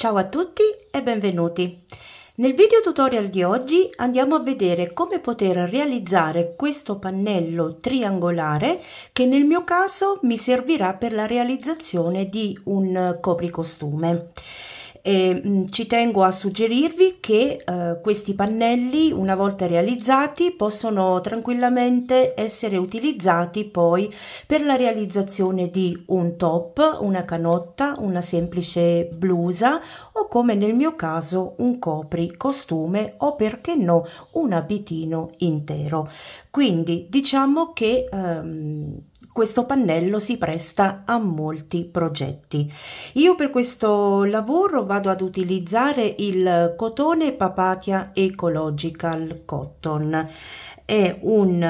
Ciao a tutti e benvenuti! Nel video tutorial di oggi andiamo a vedere come poter realizzare questo pannello triangolare che nel mio caso mi servirà per la realizzazione di un copricostume. E, mh, mm, ci tengo a suggerirvi che eh, questi pannelli, una volta realizzati, possono tranquillamente essere utilizzati poi per la realizzazione di un top, una canotta, una semplice blusa o come nel mio caso un copri costume o perché no un abitino intero. Quindi diciamo che ehm, questo pannello si presta a molti progetti. Io per questo lavoro vado ad utilizzare il cotone Papatia Ecological Cotton. È un,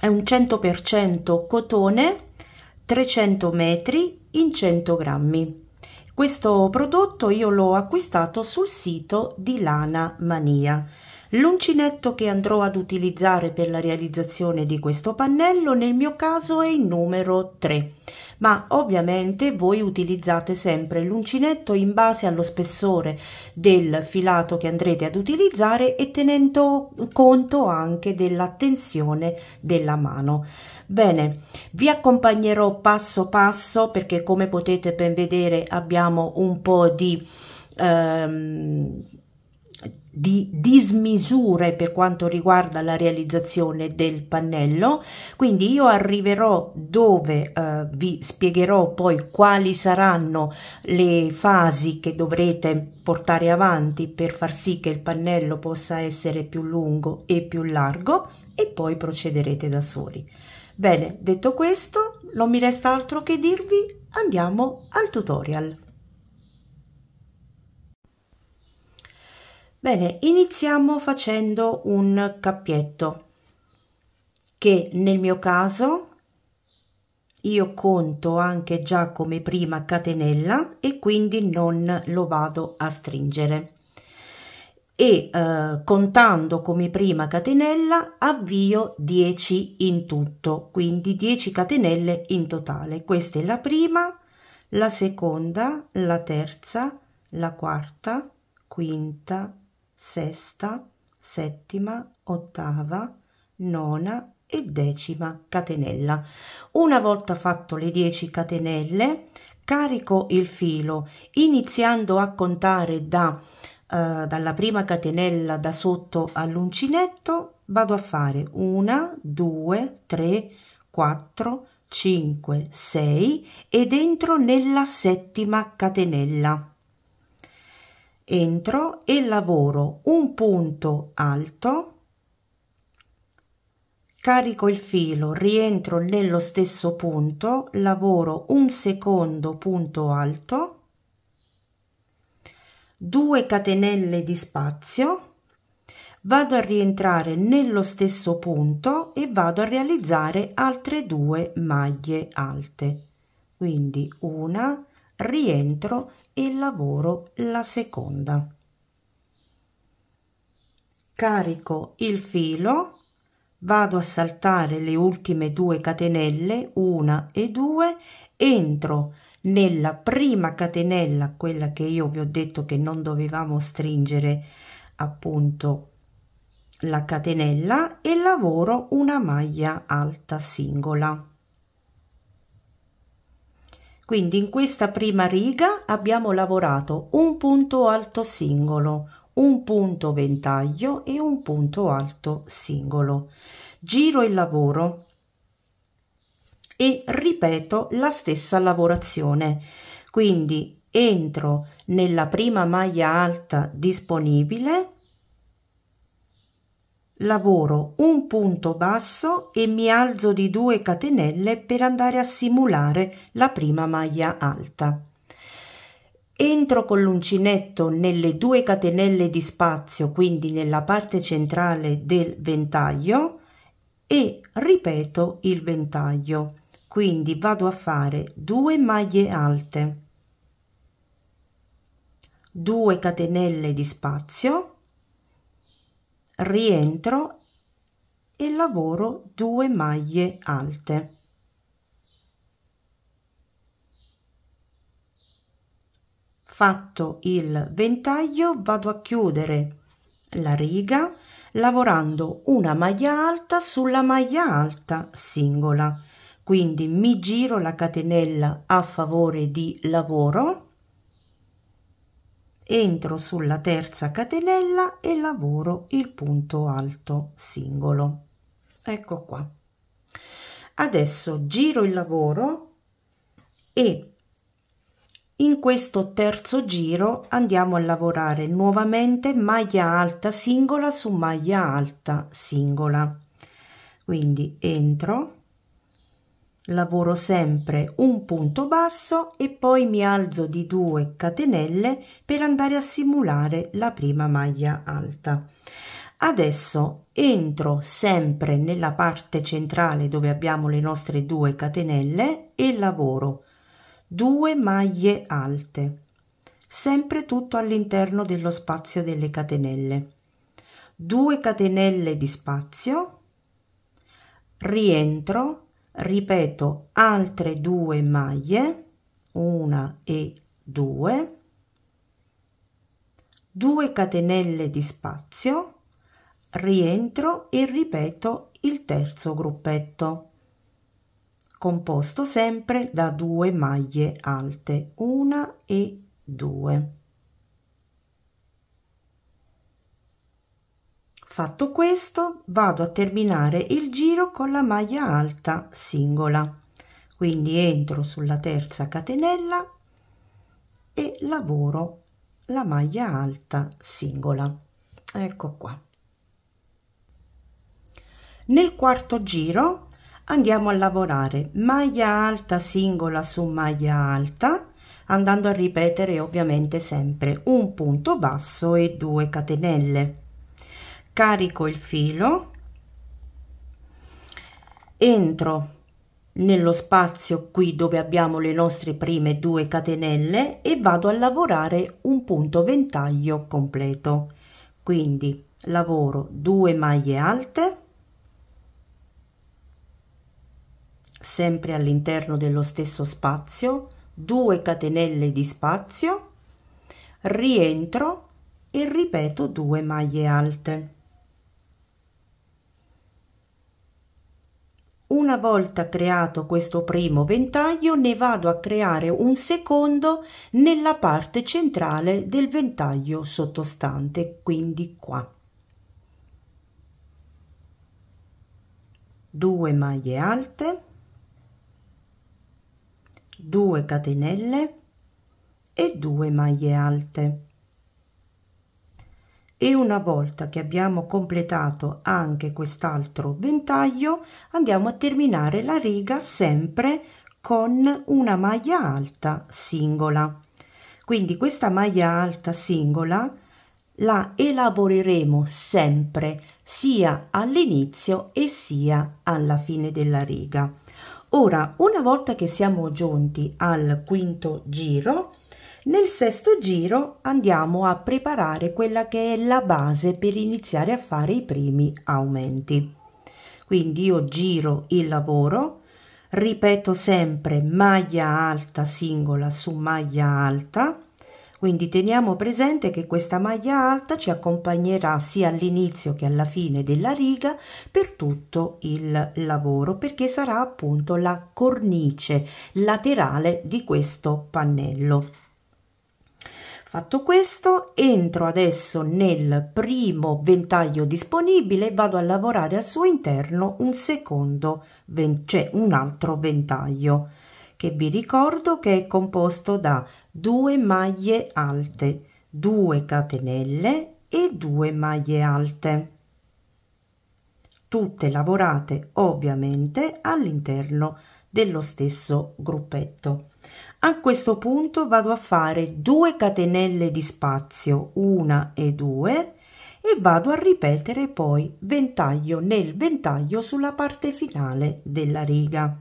è un 100% cotone, 300 metri in 100 grammi. Questo prodotto io l'ho acquistato sul sito di Lana Mania. L'uncinetto che andrò ad utilizzare per la realizzazione di questo pannello nel mio caso è il numero 3, ma ovviamente voi utilizzate sempre l'uncinetto in base allo spessore del filato che andrete ad utilizzare e tenendo conto anche della tensione della mano. Bene, vi accompagnerò passo passo perché come potete ben vedere abbiamo un po' di... Ehm, di dismisure per quanto riguarda la realizzazione del pannello quindi io arriverò dove eh, vi spiegherò poi quali saranno le fasi che dovrete portare avanti per far sì che il pannello possa essere più lungo e più largo e poi procederete da soli bene detto questo non mi resta altro che dirvi andiamo al tutorial Bene, iniziamo facendo un cappietto che nel mio caso io conto anche già come prima catenella e quindi non lo vado a stringere e eh, contando come prima catenella avvio 10 in tutto quindi 10 catenelle in totale questa è la prima la seconda la terza la quarta quinta sesta, settima, ottava, nona e decima catenella. Una volta fatto le 10 catenelle, carico il filo iniziando a contare da, eh, dalla prima catenella da sotto all'uncinetto, vado a fare 1, 2, 3, 4, 5, 6 ed entro nella settima catenella entro e lavoro un punto alto carico il filo rientro nello stesso punto lavoro un secondo punto alto 2 catenelle di spazio vado a rientrare nello stesso punto e vado a realizzare altre due maglie alte quindi una rientro e lavoro la seconda. Carico il filo, vado a saltare le ultime due catenelle, una e due, entro nella prima catenella, quella che io vi ho detto che non dovevamo stringere appunto la catenella e lavoro una maglia alta singola. Quindi in questa prima riga abbiamo lavorato un punto alto singolo, un punto ventaglio e un punto alto singolo. Giro il lavoro e ripeto la stessa lavorazione. Quindi entro nella prima maglia alta disponibile lavoro un punto basso e mi alzo di due catenelle per andare a simulare la prima maglia alta. Entro con l'uncinetto nelle due catenelle di spazio, quindi nella parte centrale del ventaglio e ripeto il ventaglio. Quindi vado a fare due maglie alte, 2 catenelle di spazio rientro e lavoro 2 maglie alte fatto il ventaglio vado a chiudere la riga lavorando una maglia alta sulla maglia alta singola quindi mi giro la catenella a favore di lavoro entro sulla terza catenella e lavoro il punto alto singolo ecco qua adesso giro il lavoro e in questo terzo giro andiamo a lavorare nuovamente maglia alta singola su maglia alta singola quindi entro lavoro sempre un punto basso e poi mi alzo di 2 catenelle per andare a simulare la prima maglia alta adesso entro sempre nella parte centrale dove abbiamo le nostre 2 catenelle e lavoro 2 maglie alte sempre tutto all'interno dello spazio delle catenelle 2 catenelle di spazio rientro ripeto altre due maglie una e due 2 catenelle di spazio rientro e ripeto il terzo gruppetto composto sempre da due maglie alte una e due Fatto questo vado a terminare il giro con la maglia alta singola. Quindi entro sulla terza catenella e lavoro la maglia alta singola. Ecco qua. Nel quarto giro andiamo a lavorare maglia alta singola su maglia alta andando a ripetere ovviamente sempre un punto basso e 2 catenelle carico il filo entro nello spazio qui dove abbiamo le nostre prime due catenelle e vado a lavorare un punto ventaglio completo quindi lavoro 2 maglie alte sempre all'interno dello stesso spazio 2 catenelle di spazio rientro e ripeto 2 maglie alte una volta creato questo primo ventaglio ne vado a creare un secondo nella parte centrale del ventaglio sottostante quindi qua 2 maglie alte 2 catenelle e 2 maglie alte e una volta che abbiamo completato anche quest'altro ventaglio andiamo a terminare la riga sempre con una maglia alta singola quindi questa maglia alta singola la elaboreremo sempre sia all'inizio e sia alla fine della riga ora una volta che siamo giunti al quinto giro nel sesto giro andiamo a preparare quella che è la base per iniziare a fare i primi aumenti. Quindi io giro il lavoro, ripeto sempre maglia alta singola su maglia alta, quindi teniamo presente che questa maglia alta ci accompagnerà sia all'inizio che alla fine della riga per tutto il lavoro perché sarà appunto la cornice laterale di questo pannello. Fatto questo, entro adesso nel primo ventaglio disponibile e vado a lavorare al suo interno un secondo, cioè un altro ventaglio, che vi ricordo che è composto da due maglie alte, 2 catenelle e 2 maglie alte. Tutte lavorate ovviamente all'interno dello stesso gruppetto. A questo punto vado a fare due catenelle di spazio, una e due, e vado a ripetere poi ventaglio nel ventaglio sulla parte finale della riga.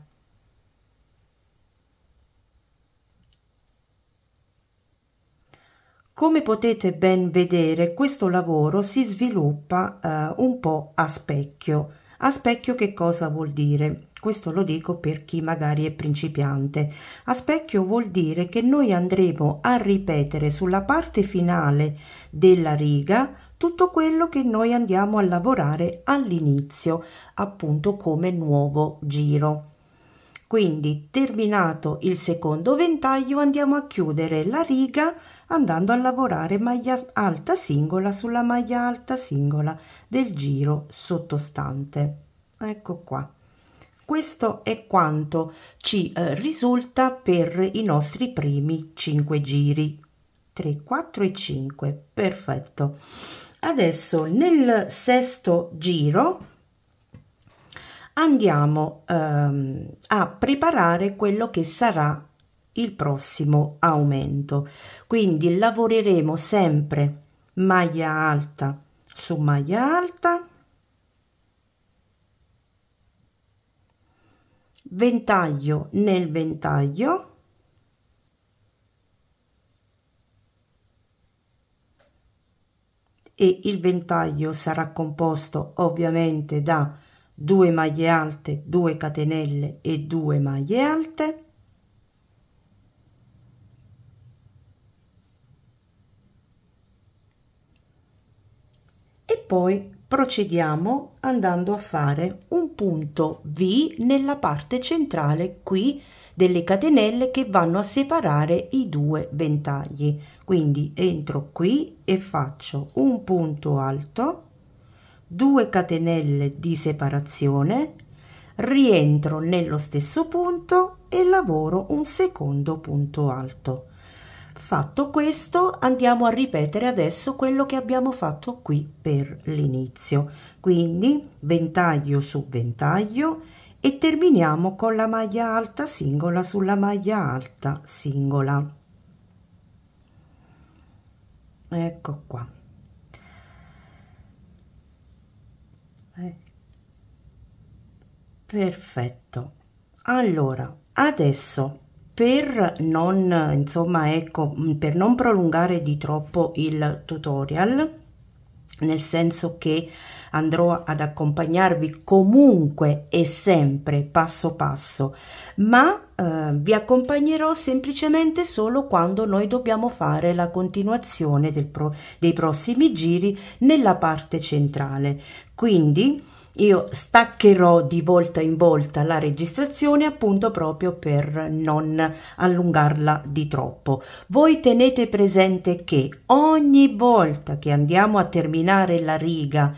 Come potete ben vedere questo lavoro si sviluppa eh, un po' a specchio, a specchio che cosa vuol dire? Questo lo dico per chi magari è principiante. A specchio vuol dire che noi andremo a ripetere sulla parte finale della riga tutto quello che noi andiamo a lavorare all'inizio, appunto come nuovo giro. Quindi terminato il secondo ventaglio andiamo a chiudere la riga andando a lavorare maglia alta singola sulla maglia alta singola del giro sottostante ecco qua questo è quanto ci eh, risulta per i nostri primi 5 giri 3 4 e 5 perfetto adesso nel sesto giro andiamo ehm, a preparare quello che sarà il prossimo aumento. Quindi lavoreremo sempre maglia alta su maglia alta, ventaglio nel ventaglio, e il ventaglio sarà composto ovviamente da due maglie alte, 2 catenelle e 2 maglie alte poi procediamo andando a fare un punto V nella parte centrale qui delle catenelle che vanno a separare i due ventagli quindi entro qui e faccio un punto alto 2 catenelle di separazione rientro nello stesso punto e lavoro un secondo punto alto Fatto questo andiamo a ripetere adesso quello che abbiamo fatto qui per l'inizio. Quindi ventaglio su ventaglio e terminiamo con la maglia alta singola sulla maglia alta singola. Ecco qua. Eh. Perfetto. Allora, adesso per non, insomma, ecco, mm, per non prolungare di troppo il tutorial, nel senso che andrò ad accompagnarvi comunque e sempre passo passo, ma eh, vi accompagnerò semplicemente solo quando noi dobbiamo fare la continuazione del pro dei prossimi giri nella parte centrale. Quindi io staccherò di volta in volta la registrazione appunto proprio per non allungarla di troppo. Voi tenete presente che ogni volta che andiamo a terminare la riga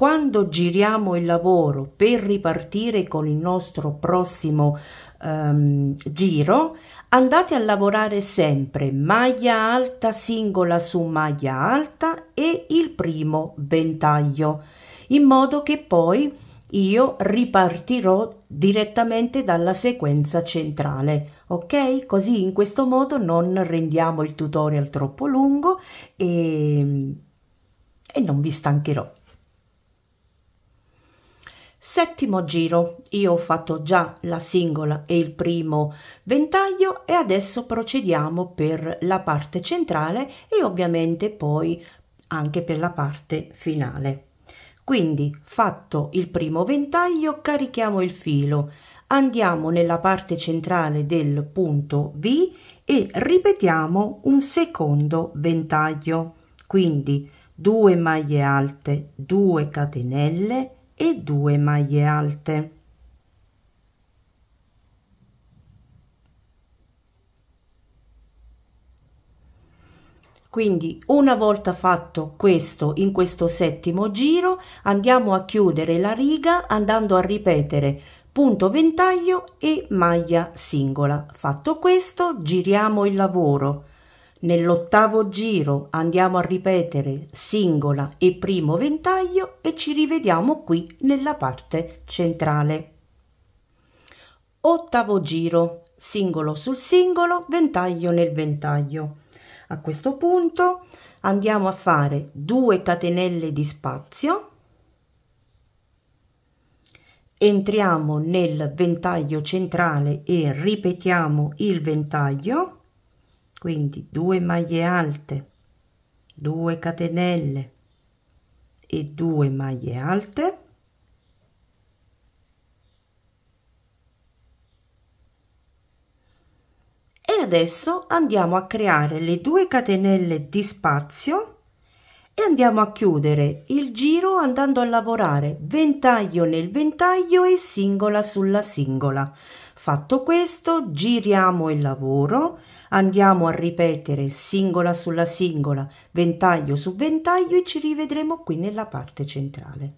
quando giriamo il lavoro per ripartire con il nostro prossimo um, giro, andate a lavorare sempre maglia alta singola su maglia alta e il primo ventaglio, in modo che poi io ripartirò direttamente dalla sequenza centrale ok così in questo modo non rendiamo il tutorial troppo lungo e, e non vi stancherò Settimo giro, io ho fatto già la singola e il primo ventaglio e adesso procediamo per la parte centrale e ovviamente poi anche per la parte finale. Quindi fatto il primo ventaglio carichiamo il filo, andiamo nella parte centrale del punto V e ripetiamo un secondo ventaglio. Quindi 2 maglie alte, 2 catenelle, e 2 maglie alte. Quindi una volta fatto questo in questo settimo giro andiamo a chiudere la riga andando a ripetere punto ventaglio e maglia singola. Fatto questo giriamo il lavoro Nell'ottavo giro andiamo a ripetere singola e primo ventaglio e ci rivediamo qui nella parte centrale. Ottavo giro, singolo sul singolo, ventaglio nel ventaglio. A questo punto andiamo a fare 2 catenelle di spazio, entriamo nel ventaglio centrale e ripetiamo il ventaglio quindi 2 maglie alte 2 catenelle e 2 maglie alte e adesso andiamo a creare le due catenelle di spazio e andiamo a chiudere il giro andando a lavorare ventaglio nel ventaglio e singola sulla singola fatto questo giriamo il lavoro Andiamo a ripetere singola sulla singola, ventaglio su ventaglio e ci rivedremo qui nella parte centrale.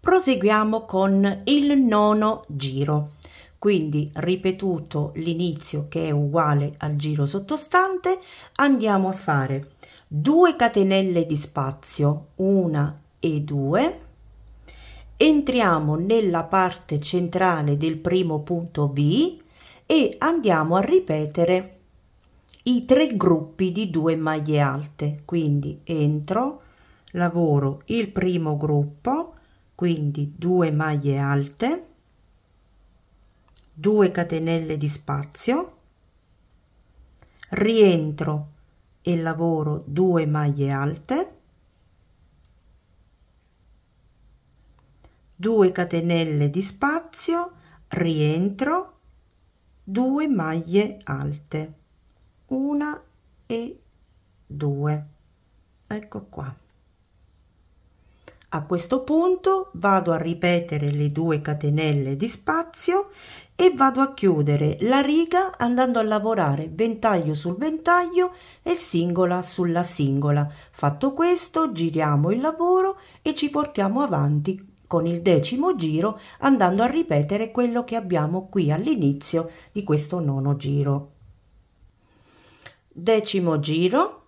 Proseguiamo con il nono giro. Quindi ripetuto l'inizio che è uguale al giro sottostante, andiamo a fare 2 catenelle di spazio, 1 e 2, entriamo nella parte centrale del primo punto V e andiamo a ripetere i tre gruppi di due maglie alte quindi entro lavoro il primo gruppo quindi 2 maglie alte 2 catenelle di spazio rientro e lavoro 2 maglie alte 2 catenelle di spazio rientro 2 maglie alte una e due ecco qua a questo punto vado a ripetere le due catenelle di spazio e vado a chiudere la riga andando a lavorare ventaglio sul ventaglio e singola sulla singola fatto questo giriamo il lavoro e ci portiamo avanti con il decimo giro andando a ripetere quello che abbiamo qui all'inizio di questo nono giro. Decimo giro,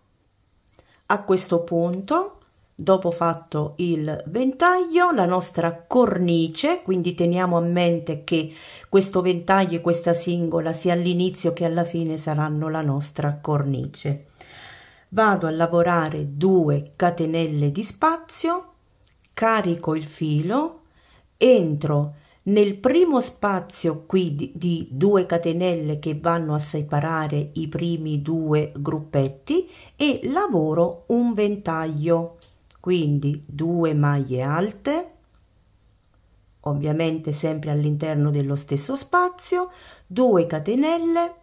a questo punto, dopo fatto il ventaglio, la nostra cornice, quindi teniamo a mente che questo ventaglio e questa singola sia all'inizio che alla fine saranno la nostra cornice. Vado a lavorare due catenelle di spazio carico il filo, entro nel primo spazio qui di, di, due catenelle che vanno a separare i primi due gruppetti e lavoro un ventaglio quindi due maglie alte ovviamente sempre all'interno dello stesso spazio 2 catenelle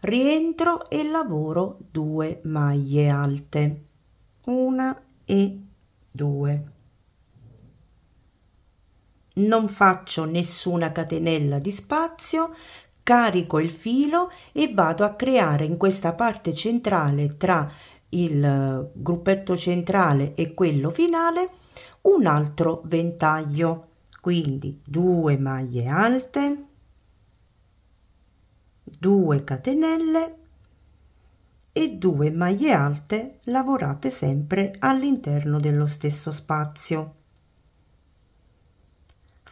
rientro e lavoro due maglie alte una e due non faccio nessuna catenella di spazio, carico il filo e vado a creare in questa parte centrale tra il eh, gruppetto centrale e quello finale un altro ventaglio quindi 2 maglie alte 2 catenelle e 2 maglie alte lavorate sempre all'interno dello stesso spazio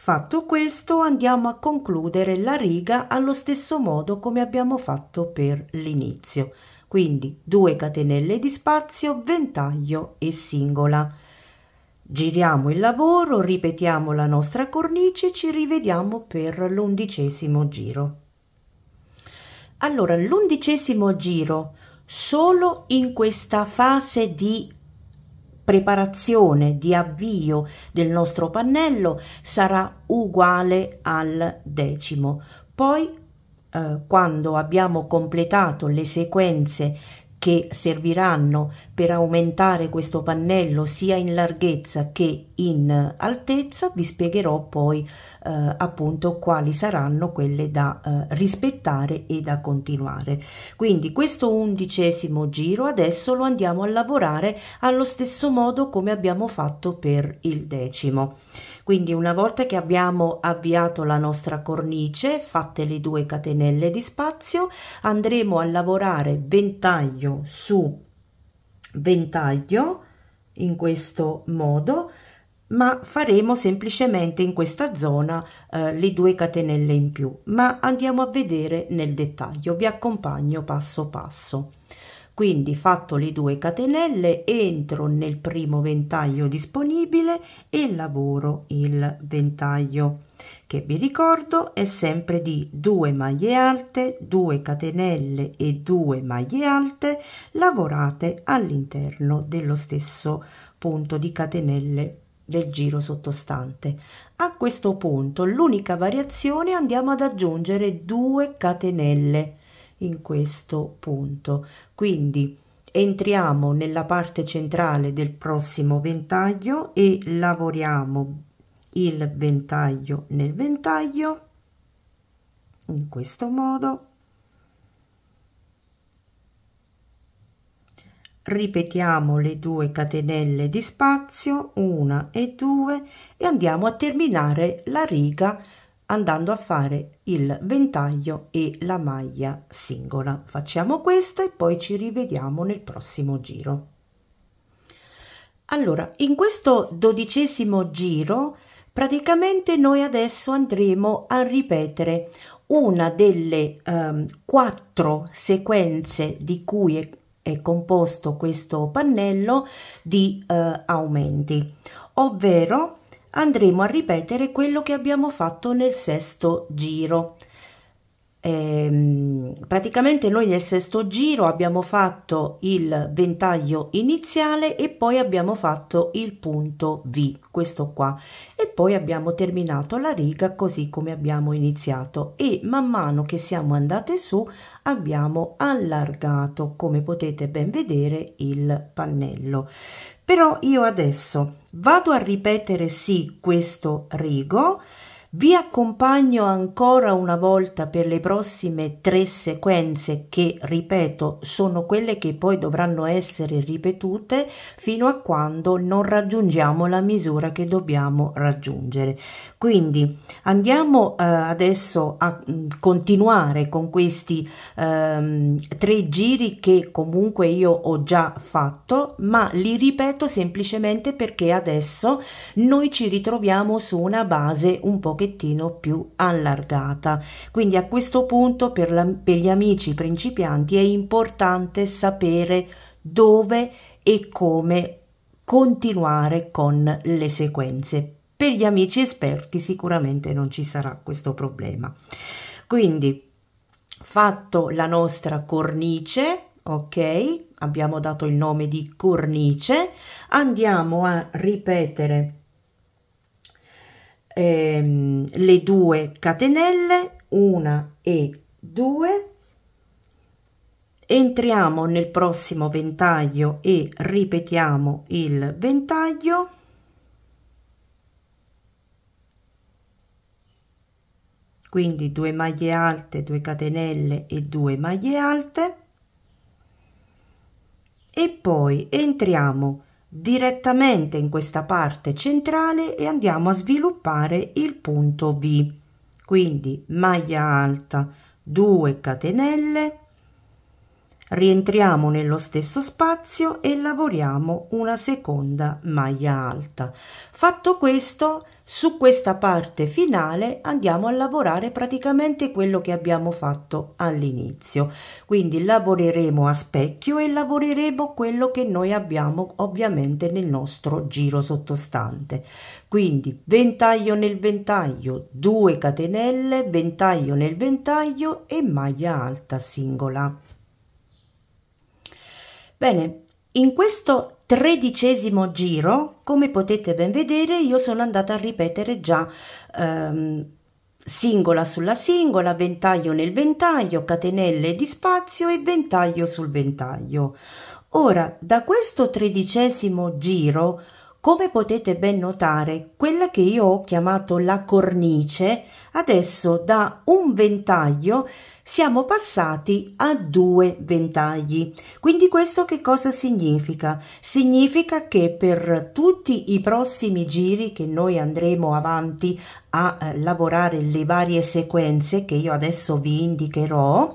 Fatto questo andiamo a concludere la riga allo stesso modo come abbiamo fatto per l'inizio, quindi 2 catenelle di spazio, ventaglio e singola. Giriamo il lavoro, ripetiamo la nostra cornice, ci rivediamo per l'undicesimo giro. Allora, l'undicesimo giro solo in questa fase di preparazione di avvio del nostro pannello sarà uguale al decimo. Poi eh, quando abbiamo completato le sequenze che serviranno per aumentare questo pannello sia in larghezza che in altezza, vi spiegherò poi eh, appunto quali saranno quelle da eh, rispettare e da continuare. Quindi questo undicesimo giro adesso lo andiamo a lavorare allo stesso modo come abbiamo fatto per il decimo. Quindi una volta che abbiamo avviato la nostra cornice, fatte le due catenelle di spazio, andremo a lavorare ventaglio su ventaglio in questo modo ma faremo semplicemente in questa zona eh, le due catenelle in più ma andiamo a vedere nel dettaglio vi accompagno passo passo quindi fatto le due catenelle entro nel primo ventaglio disponibile e lavoro il ventaglio che vi ricordo è sempre di 2 maglie alte 2 catenelle e 2 maglie alte lavorate all'interno dello stesso punto di catenelle del giro sottostante. A questo punto l'unica variazione andiamo ad aggiungere due catenelle in questo punto. Quindi entriamo nella parte centrale del prossimo ventaglio e lavoriamo il ventaglio nel ventaglio in questo modo ripetiamo le due catenelle di spazio una e due e andiamo a terminare la riga andando a fare il ventaglio e la maglia singola facciamo questo e poi ci rivediamo nel prossimo giro allora in questo dodicesimo giro praticamente noi adesso andremo a ripetere una delle um, quattro sequenze di cui è è composto questo pannello di eh, aumenti, ovvero andremo a ripetere quello che abbiamo fatto nel sesto giro, Ehm, praticamente noi nel sesto giro abbiamo fatto il ventaglio iniziale e poi abbiamo fatto il punto V, questo qua, e poi abbiamo terminato la riga così come abbiamo iniziato e man mano che siamo andate su abbiamo allargato, come potete ben vedere, il pannello. Però io adesso vado a ripetere sì questo rigo, vi accompagno ancora una volta per le prossime tre sequenze che, ripeto, sono quelle che poi dovranno essere ripetute fino a quando non raggiungiamo la misura che dobbiamo raggiungere. Quindi andiamo eh, adesso a mh, mm, continuare con questi ehm, tre giri che comunque io ho già fatto, ma li ripeto semplicemente perché adesso noi ci ritroviamo su una base un po' pochettino più allargata quindi a questo punto per, la, per gli amici principianti è importante sapere dove e come continuare con le sequenze per gli amici esperti sicuramente non ci sarà questo problema quindi fatto la nostra cornice ok abbiamo dato il nome di cornice andiamo a ripetere ehm, le due catenelle, una e due, entriamo nel prossimo ventaglio e ripetiamo il ventaglio, quindi due maglie alte 2 catenelle e 2 maglie alte e poi entriamo direttamente in questa parte centrale e andiamo a sviluppare il punto V. Quindi maglia alta, 2 catenelle, rientriamo nello stesso spazio e lavoriamo una seconda maglia alta fatto questo su questa parte finale andiamo a lavorare praticamente quello che abbiamo fatto all'inizio quindi lavoreremo a specchio e lavoreremo quello che noi abbiamo ovviamente nel nostro giro sottostante quindi ventaglio nel ventaglio 2 catenelle ventaglio nel ventaglio e maglia alta singola Bene, in questo tredicesimo giro, come potete ben vedere, io sono andata a ripetere già ehm, singola sulla singola, ventaglio nel ventaglio, catenelle di spazio e ventaglio sul ventaglio. Ora, da questo tredicesimo giro come potete ben notare, quella che io ho chiamato la cornice, adesso da un ventaglio siamo passati a due ventagli. Quindi questo che cosa significa? Significa che per tutti i prossimi giri che noi andremo avanti a eh, lavorare le varie sequenze che io adesso vi indicherò,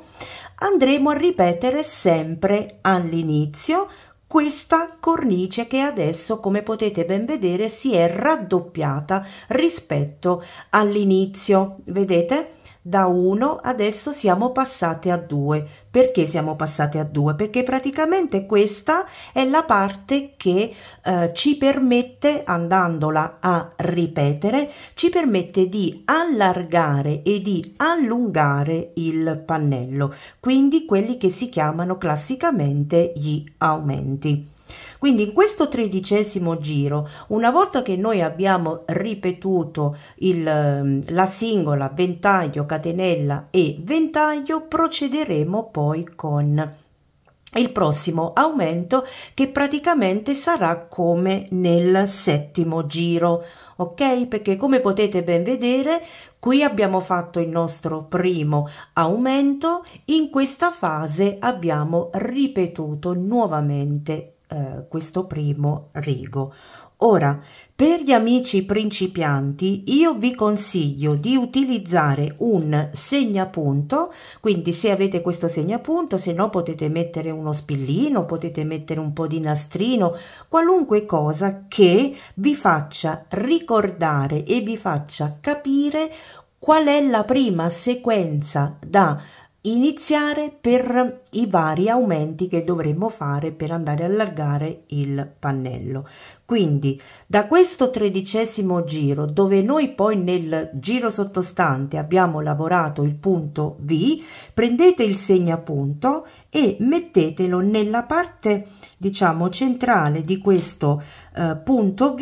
andremo a ripetere sempre all'inizio questa cornice che adesso come potete ben vedere si è raddoppiata rispetto all'inizio vedete da 1 adesso siamo passate a 2 perché siamo passate a 2 perché praticamente questa è la parte che eh, ci permette andandola a ripetere ci permette di allargare e di allungare il pannello quindi quelli che si chiamano classicamente gli aumenti quindi in questo tredicesimo giro, una volta che noi abbiamo ripetuto il, ehm, la singola ventaglio, catenella e ventaglio, procederemo poi con il prossimo aumento che praticamente sarà come nel settimo giro ok perché come potete ben vedere qui abbiamo fatto il nostro primo aumento in questa fase abbiamo ripetuto nuovamente eh, questo primo rigo. Ora, per gli amici principianti io vi consiglio di utilizzare un segnapunto, quindi se avete questo segnapunto, se no potete mettere uno spillino, potete mettere un po' di nastrino, qualunque cosa che vi faccia ricordare e vi faccia capire qual è la prima sequenza da iniziare per i vari aumenti che dovremmo fare per andare a allargare il pannello. Quindi da questo tredicesimo giro, dove noi poi nel giro sottostante abbiamo lavorato il punto V, prendete il segnapunto e mettetelo nella parte diciamo centrale di questo eh, punto V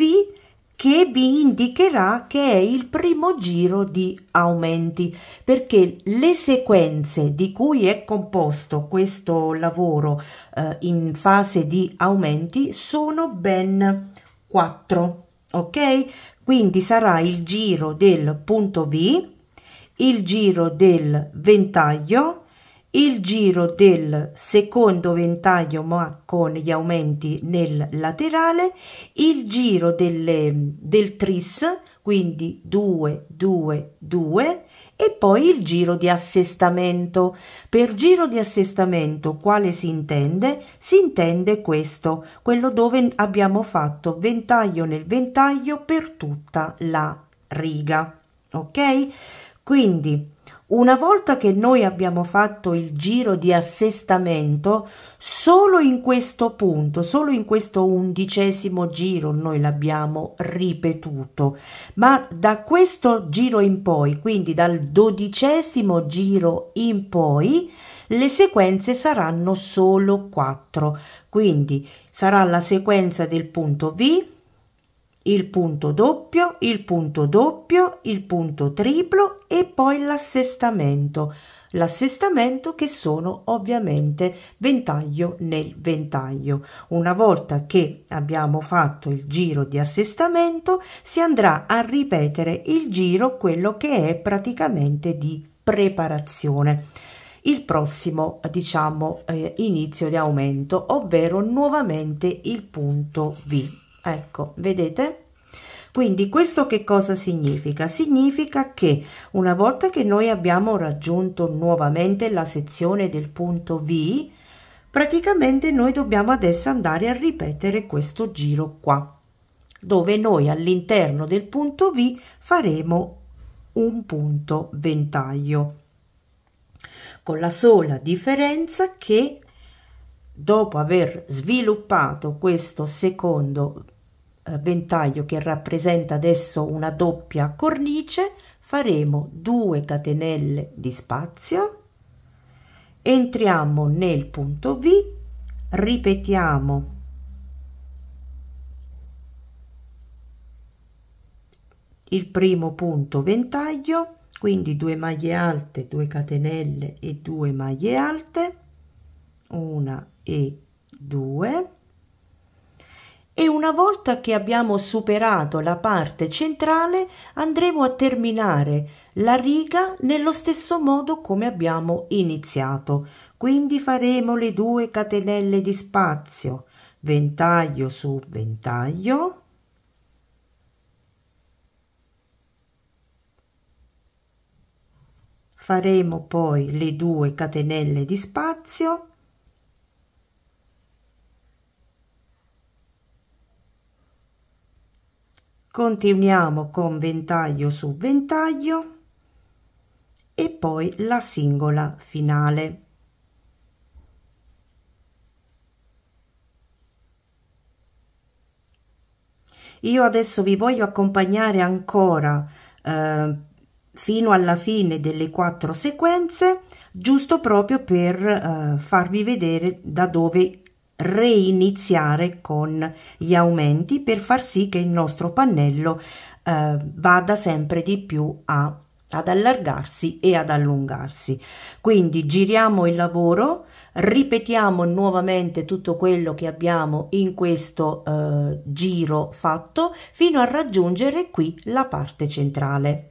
che vi indicherà che è il primo giro di aumenti perché le sequenze di cui è composto questo lavoro eh, in fase di aumenti sono ben 4 ok quindi sarà il giro del punto b il giro del ventaglio il giro del secondo ventaglio ma con gli aumenti nel laterale, il giro delle, del tris, quindi 2, 2, 2 e poi il giro di assestamento. Per giro di assestamento quale si intende? Si intende questo, quello dove abbiamo fatto ventaglio nel ventaglio per tutta la riga. Ok? Quindi una volta che noi abbiamo fatto il giro di assestamento, solo in questo punto, solo in questo undicesimo giro noi l'abbiamo ripetuto, ma da questo giro in poi, quindi dal dodicesimo giro in poi, le sequenze saranno solo 4, quindi sarà la sequenza del punto V, il punto doppio, il punto doppio, il punto triplo e poi l'assestamento. L'assestamento che sono ovviamente ventaglio nel ventaglio. Una volta che abbiamo fatto il giro di assestamento si andrà a ripetere il giro, quello che è praticamente di preparazione il prossimo diciamo eh, inizio di aumento ovvero nuovamente il punto V ecco vedete quindi questo che cosa significa? Significa che una volta che noi abbiamo raggiunto nuovamente la sezione del punto V, praticamente noi dobbiamo adesso andare a ripetere questo giro qua, dove noi all'interno del punto V faremo un punto ventaglio, con la sola differenza che dopo aver sviluppato questo secondo eh, ventaglio che rappresenta adesso una doppia cornice faremo 2 catenelle di spazio entriamo nel punto V ripetiamo il primo punto ventaglio quindi 2 maglie alte 2 catenelle e 2 maglie alte 1 e 2 e una volta che abbiamo superato la parte centrale andremo a terminare la riga nello stesso modo come abbiamo iniziato quindi faremo le due catenelle di spazio ventaglio su ventaglio faremo poi le due catenelle di spazio continuiamo con ventaglio su ventaglio e poi la singola finale io adesso vi voglio accompagnare ancora eh, fino alla fine delle quattro sequenze giusto proprio per eh, farvi vedere da dove reiniziare con gli aumenti per far sì che il nostro pannello eh, vada sempre di più a, ad allargarsi e ad allungarsi. Quindi giriamo il lavoro, ripetiamo nuovamente tutto quello che abbiamo in questo eh, giro fatto fino a raggiungere qui la parte centrale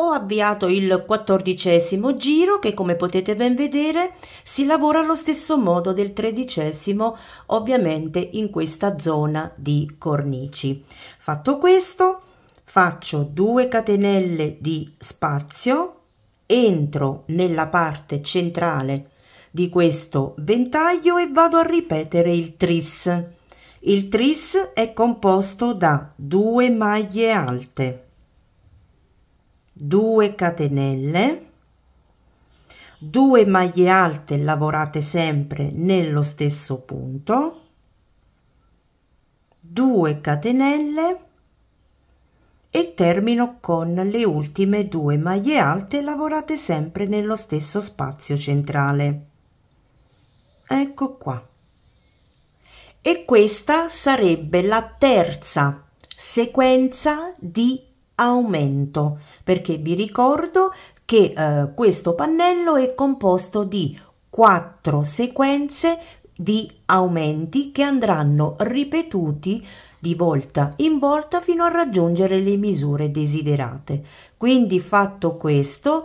ho avviato il quattordicesimo giro che come potete ben vedere si lavora allo stesso modo del tredicesimo ovviamente in questa zona di cornici fatto questo faccio 2 catenelle di spazio entro nella parte centrale di questo ventaglio e vado a ripetere il tris il tris è composto da due maglie alte 2 catenelle 2 maglie alte lavorate sempre nello stesso punto 2 catenelle e termino con le ultime due maglie alte lavorate sempre nello stesso spazio centrale ecco qua e questa sarebbe la terza sequenza di aumento perché vi ricordo che eh, questo pannello è composto di quattro sequenze di aumenti che andranno ripetuti di volta in volta fino a raggiungere le misure desiderate. Quindi fatto questo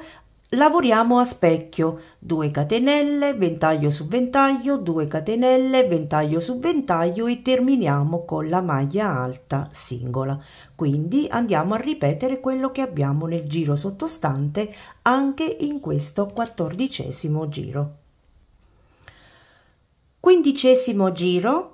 lavoriamo a specchio 2 catenelle ventaglio su ventaglio 2 catenelle ventaglio su ventaglio e terminiamo con la maglia alta singola quindi andiamo a ripetere quello che abbiamo nel giro sottostante anche in questo quattordicesimo giro quindicesimo giro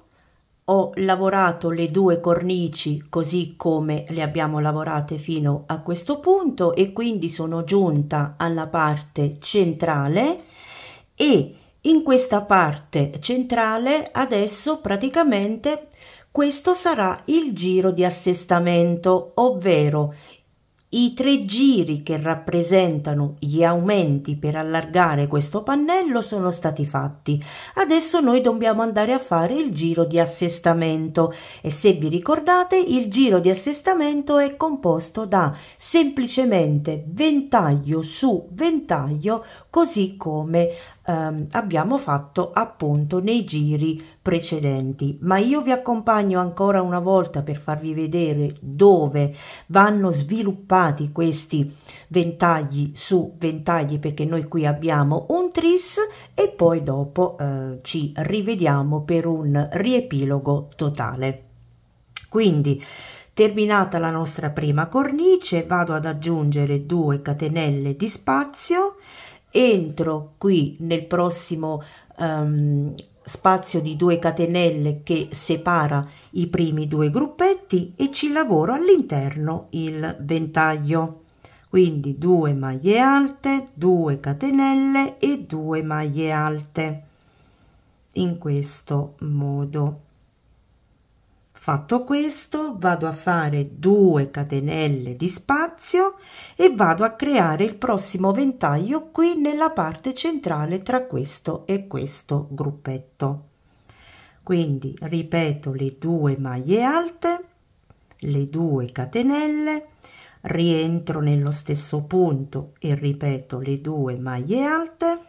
ho lavorato le due cornici così come le abbiamo lavorate fino a questo punto e quindi sono giunta alla parte centrale e in questa parte centrale adesso praticamente questo sarà il giro di assestamento ovvero i tre giri che rappresentano gli aumenti per allargare questo pannello sono stati fatti. Adesso noi dobbiamo andare a fare il giro di assestamento e se vi ricordate il giro di assestamento è composto da semplicemente ventaglio su ventaglio così come ehm, abbiamo fatto appunto nei giri precedenti. Ma io vi accompagno ancora una volta per farvi vedere dove vanno sviluppati questi ventagli su ventagli perché noi qui abbiamo un tris e poi dopo eh, ci rivediamo per un riepilogo totale. Quindi Terminata la nostra prima cornice vado ad aggiungere 2 catenelle di spazio entro qui nel prossimo um, spazio di due catenelle che separa i primi due gruppetti e ci lavoro all'interno il ventaglio quindi 2 maglie alte 2 catenelle e 2 maglie alte in questo modo Fatto questo vado a fare 2 catenelle di spazio e vado a creare il prossimo ventaglio qui nella parte centrale tra questo e questo gruppetto. Quindi ripeto le due maglie alte, le due catenelle, rientro nello stesso punto e ripeto le due maglie alte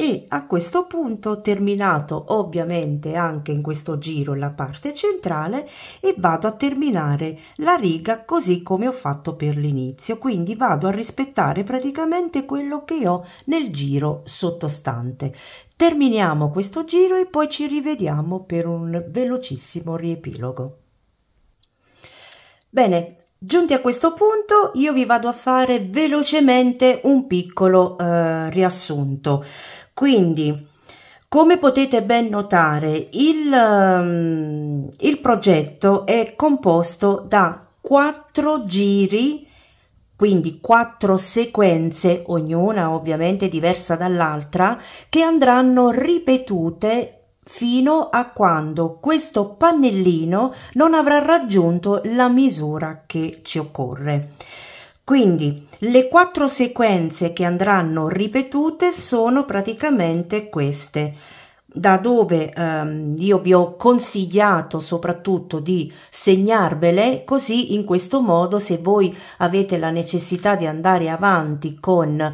e a questo punto terminato ovviamente anche in questo giro la parte centrale e vado a terminare la riga così come ho fatto per l'inizio quindi vado a rispettare praticamente quello che ho nel giro sottostante terminiamo questo giro e poi ci rivediamo per un velocissimo riepilogo Bene, Giunti a questo punto io vi vado a fare velocemente un piccolo eh, riassunto. Quindi, come potete ben notare, il, um, il progetto è composto da quattro giri quindi quattro sequenze, ognuna ovviamente diversa dall'altra, che andranno ripetute fino a quando questo pannellino non avrà raggiunto la misura che ci occorre. Quindi le quattro sequenze che andranno ripetute sono praticamente queste da dove ehm, io vi ho consigliato soprattutto di segnarvele così in questo modo se voi avete la necessità di andare avanti con eh,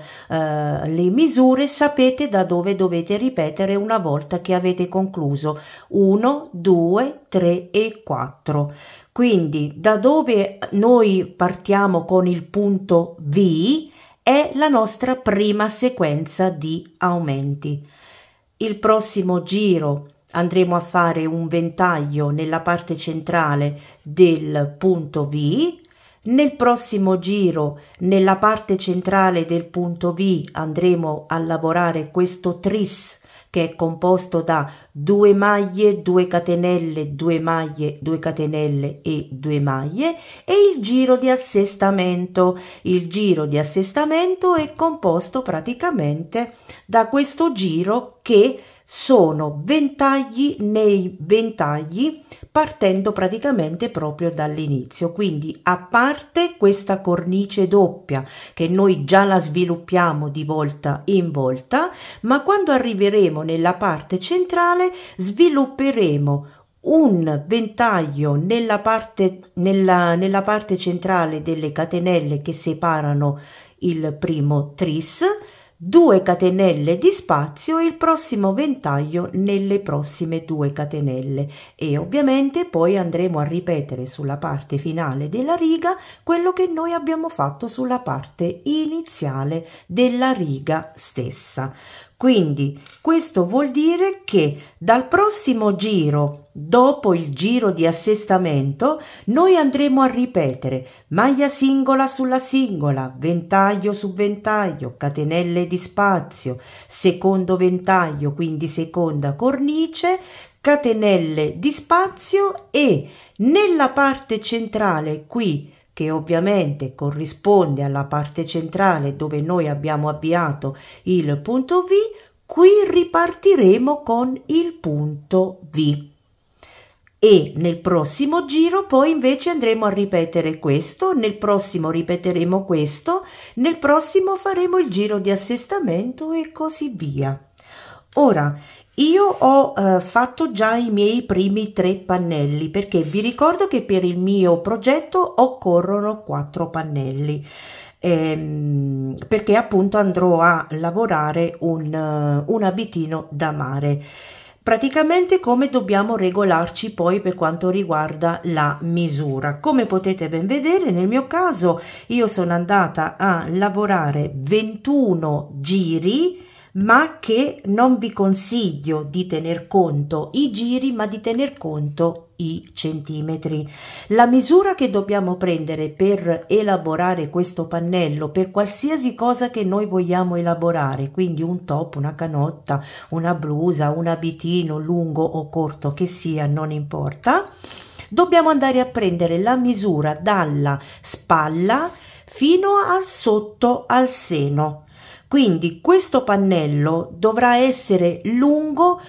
le misure sapete da dove dovete ripetere una volta che avete concluso 1 2 3 e 4 quindi da dove noi partiamo con il punto V è la nostra prima sequenza di aumenti il prossimo giro andremo a fare un ventaglio nella parte centrale del punto V, nel prossimo giro nella parte centrale del punto V andremo a lavorare questo tris che è composto da due maglie, due catenelle, due maglie, due catenelle e due maglie e il giro di assestamento. Il giro di assestamento è composto praticamente da questo giro che sono ventagli nei ventagli partendo praticamente proprio dall'inizio. Quindi a parte questa cornice doppia che noi già la sviluppiamo di volta in volta, ma quando arriveremo nella parte centrale svilupperemo un ventaglio nella parte, nella, nella parte centrale delle catenelle che separano il primo tris 2 catenelle di spazio e il prossimo ventaglio nelle prossime 2 catenelle e ovviamente poi andremo a ripetere sulla parte finale della riga quello che noi abbiamo fatto sulla parte iniziale della riga stessa. Quindi questo vuol dire che dal prossimo giro Dopo il giro di assestamento noi andremo a ripetere maglia singola sulla singola, ventaglio su ventaglio, catenelle di spazio, secondo ventaglio, quindi seconda cornice, catenelle di spazio e nella parte centrale qui che ovviamente corrisponde alla parte centrale dove noi abbiamo avviato il punto V, qui ripartiremo con il punto V e nel prossimo giro poi invece andremo a ripetere questo, nel prossimo ripeteremo questo, nel prossimo faremo il giro di assestamento e così via. Ora, io ho eh, fatto già i miei primi tre pannelli perché vi ricordo che per il mio progetto occorrono quattro pannelli ehm, perché appunto andrò a lavorare un, eh, un abitino da mare praticamente come dobbiamo regolarci poi per quanto riguarda la misura come potete ben vedere nel mio caso io sono andata a lavorare 21 giri ma che non vi consiglio di tener conto i giri ma di tener conto i centimetri. La misura che dobbiamo prendere per elaborare questo pannello, per qualsiasi cosa che noi vogliamo elaborare, quindi un top, una canotta, una blusa, un abitino lungo o corto che sia, non importa, dobbiamo andare a prendere la misura dalla spalla fino al sotto al seno. Quindi questo pannello dovrà essere lungo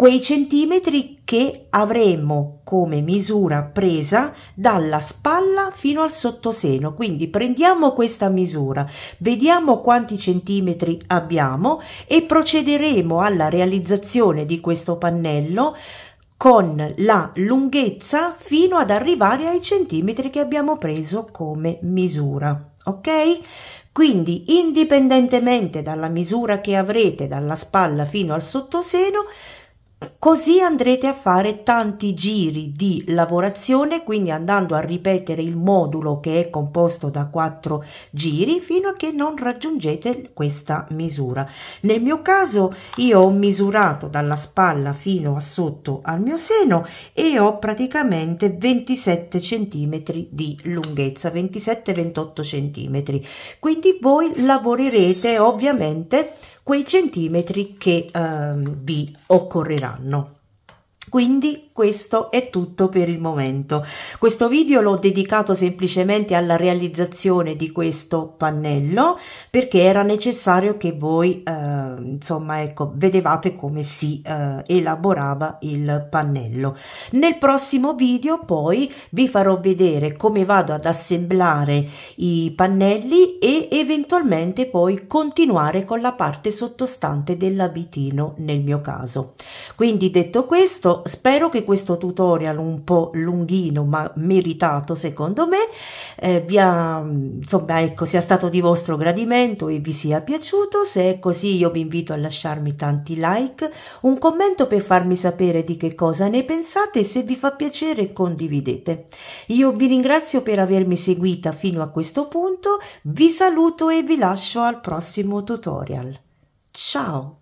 quei centimetri che avremo come misura presa dalla spalla fino al sottoseno. Quindi prendiamo questa misura, vediamo quanti centimetri abbiamo e procederemo alla realizzazione di questo pannello con la lunghezza fino ad arrivare ai centimetri che abbiamo preso come misura. Ok? Quindi indipendentemente dalla misura che avrete dalla spalla fino al sottoseno, Così andrete a fare tanti giri di lavorazione, quindi andando a ripetere il modulo che è composto da quattro giri fino a che non raggiungete questa misura. Nel mio caso io ho misurato dalla spalla fino a sotto al mio seno e ho praticamente 27 cm di lunghezza, 27-28 cm. Quindi voi lavorerete ovviamente quei centimetri che eh, vi occorreranno. Quindi questo è tutto per il momento. Questo video l'ho dedicato semplicemente alla realizzazione di questo pannello perché era necessario che voi eh, insomma ecco vedevate come si eh, elaborava il pannello. Nel prossimo video poi vi farò vedere come vado ad assemblare i pannelli e eventualmente poi continuare con la parte sottostante dell'abitino nel mio caso. Quindi detto questo spero che questo tutorial un po' lunghino ma meritato secondo me eh, vi ha, insomma ecco sia stato di vostro gradimento e vi sia piaciuto se è così io vi invito a lasciarmi tanti like un commento per farmi sapere di che cosa ne pensate e se vi fa piacere condividete io vi ringrazio per avermi seguita fino a questo punto vi saluto e vi lascio al prossimo tutorial ciao